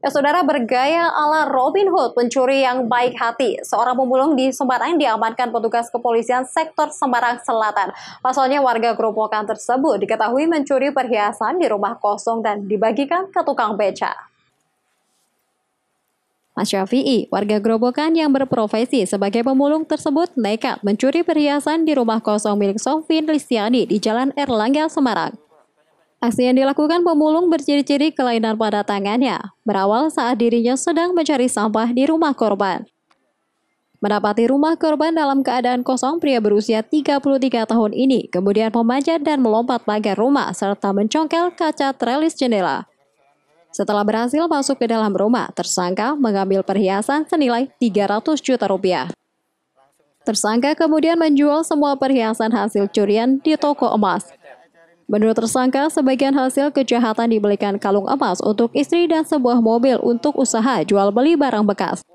Ya, saudara bergaya ala Robin Hood, pencuri yang baik hati. Seorang pemulung di Semarang diamankan petugas kepolisian sektor Semarang Selatan. Pasalnya warga gerobokan tersebut diketahui mencuri perhiasan di rumah kosong dan dibagikan ke tukang beca. Mas Syafi'i, warga gerobokan yang berprofesi sebagai pemulung tersebut nekat mencuri perhiasan di rumah kosong milik Sofin Listiani di Jalan Erlangga, Semarang. Aksi yang dilakukan pemulung berciri-ciri kelainan pada tangannya, berawal saat dirinya sedang mencari sampah di rumah korban. Mendapati rumah korban dalam keadaan kosong, pria berusia 33 tahun ini kemudian memanjat dan melompat pagar rumah serta mencongkel kaca trellis jendela. Setelah berhasil masuk ke dalam rumah, tersangka mengambil perhiasan senilai 300 juta rupiah. Tersangka kemudian menjual semua perhiasan hasil curian di toko emas. Menurut tersangka, sebagian hasil kejahatan dibelikan kalung emas untuk istri dan sebuah mobil untuk usaha jual beli barang bekas.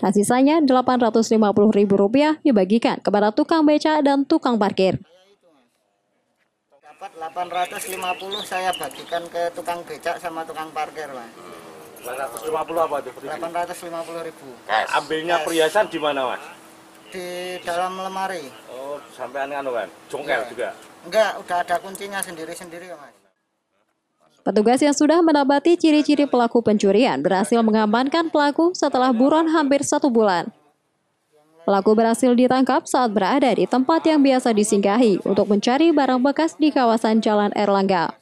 Dan sisanya Rp850.000 dibagikan kepada tukang beca dan tukang parkir. Dapat 850 saya bagikan ke tukang beca sama tukang parkir, Pak. 850 apa itu? 850 ribu. Ambilnya perhiasan di mana, Mas? Di dalam lemari sampai sampean anu kan, jongkel iya. juga. Enggak, udah ada kuncinya sendiri-sendiri ya, Mas. Petugas yang sudah menabati ciri-ciri pelaku pencurian berhasil mengamankan pelaku setelah buron hampir satu bulan. Pelaku berhasil ditangkap saat berada di tempat yang biasa disinggahi untuk mencari barang bekas di kawasan Jalan Erlangga.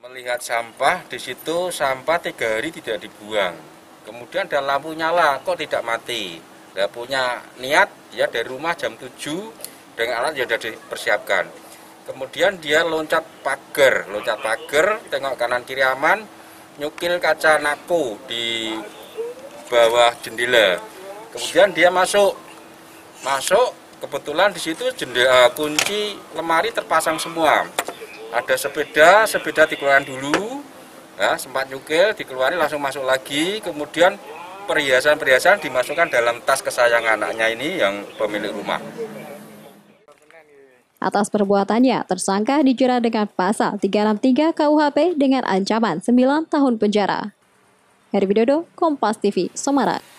Melihat sampah, di situ sampah tiga hari tidak dibuang. Kemudian ada lampu nyala, kok tidak mati. Dia punya niat, ya dari rumah jam 7, dengan alat yang sudah dipersiapkan kemudian dia loncat pagar loncat pagar tengok kanan kiri aman nyukil kaca naku di bawah jendela kemudian dia masuk masuk kebetulan di situ jendela eh, kunci lemari terpasang semua ada sepeda sepeda dikeluarkan dulu ya, sempat nyukil dikeluarkan, langsung masuk lagi kemudian perhiasan-perhiasan dimasukkan dalam tas kesayangan anaknya ini yang pemilik rumah Atas perbuatannya, tersangka dijerat dengan pasal 363 KUHP dengan ancaman 9 tahun penjara. Heri Widodo, Kompas TV, Semarang.